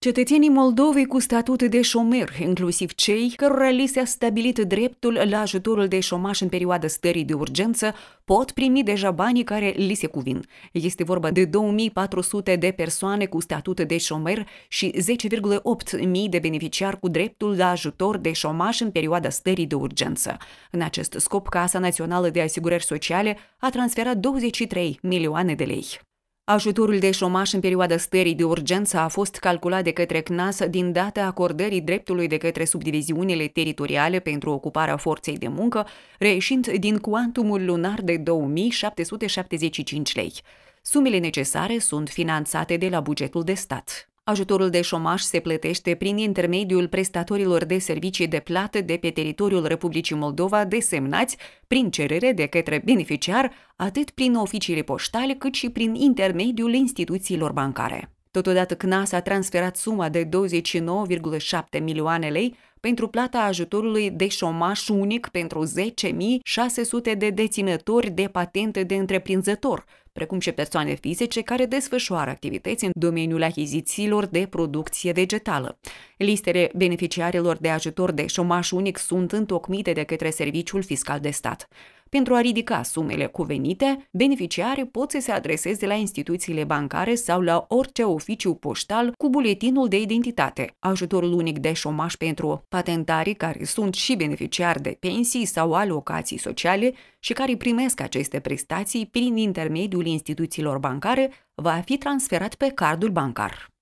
Cetățenii Moldovei cu statut de șomer, inclusiv cei cărora li s-a stabilit dreptul la ajutorul de șomaș în perioada stării de urgență, pot primi deja banii care li se cuvin. Este vorba de 2400 de persoane cu statut de șomer și 10,8 mii de beneficiari cu dreptul la ajutor de șomaș în perioada stării de urgență. În acest scop, Casa Națională de Asigurări Sociale a transferat 23 milioane de lei. Ajutorul de șomaș în perioada stării de urgență a fost calculat de către CNAS din data acordării dreptului de către subdiviziunile teritoriale pentru ocuparea forței de muncă, reieșind din cuantumul lunar de 2775 lei. Sumele necesare sunt finanțate de la bugetul de stat. Ajutorul de șomaș se plătește prin intermediul prestatorilor de servicii de plată de pe teritoriul Republicii Moldova desemnați prin cerere de către beneficiar atât prin oficiile poștale cât și prin intermediul instituțiilor bancare. Totodată CNAS a transferat suma de 29,7 milioane lei pentru plata ajutorului de șomaș unic pentru 10.600 de deținători de patente de întreprinzător, precum și persoane fizice care desfășoară activități în domeniul achizițiilor de producție vegetală. Listele beneficiarilor de ajutor de șomaș unic sunt întocmite de către Serviciul Fiscal de Stat. Pentru a ridica sumele cuvenite, beneficiarii pot să se adreseze la instituțiile bancare sau la orice oficiu poștal cu buletinul de identitate. Ajutorul unic de șomaș pentru patentarii care sunt și beneficiari de pensii sau alocații sociale și care primesc aceste prestații prin intermediul instituțiilor bancare va fi transferat pe cardul bancar.